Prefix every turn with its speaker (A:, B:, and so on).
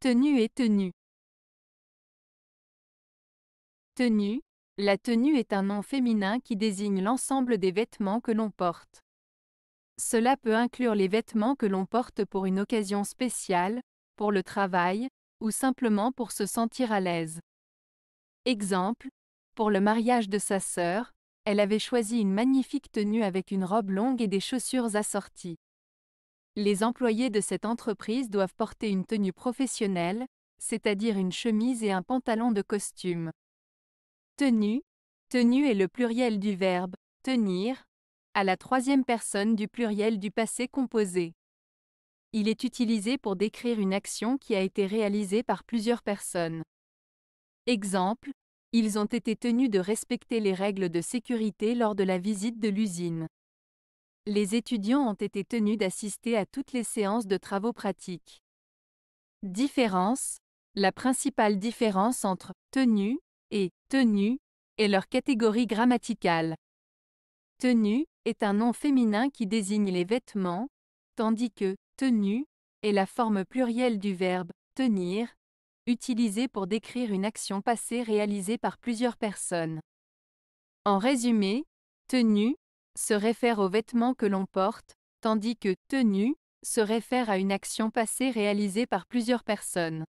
A: Tenue et tenue. Tenue. La tenue est un nom féminin qui désigne l'ensemble des vêtements que l'on porte. Cela peut inclure les vêtements que l'on porte pour une occasion spéciale, pour le travail, ou simplement pour se sentir à l'aise. Exemple, pour le mariage de sa sœur, elle avait choisi une magnifique tenue avec une robe longue et des chaussures assorties. Les employés de cette entreprise doivent porter une tenue professionnelle, c'est-à-dire une chemise et un pantalon de costume. Tenue. Tenue est le pluriel du verbe tenir, à la troisième personne du pluriel du passé composé. Il est utilisé pour décrire une action qui a été réalisée par plusieurs personnes. Exemple, ils ont été tenus de respecter les règles de sécurité lors de la visite de l'usine les étudiants ont été tenus d'assister à toutes les séances de travaux pratiques. Différence La principale différence entre tenue et tenue est leur catégorie grammaticale. Tenue est un nom féminin qui désigne les vêtements, tandis que tenue est la forme plurielle du verbe tenir, utilisé pour décrire une action passée réalisée par plusieurs personnes. En résumé, tenue se réfère aux vêtements que l'on porte, tandis que tenue se réfère à une action passée réalisée par plusieurs personnes.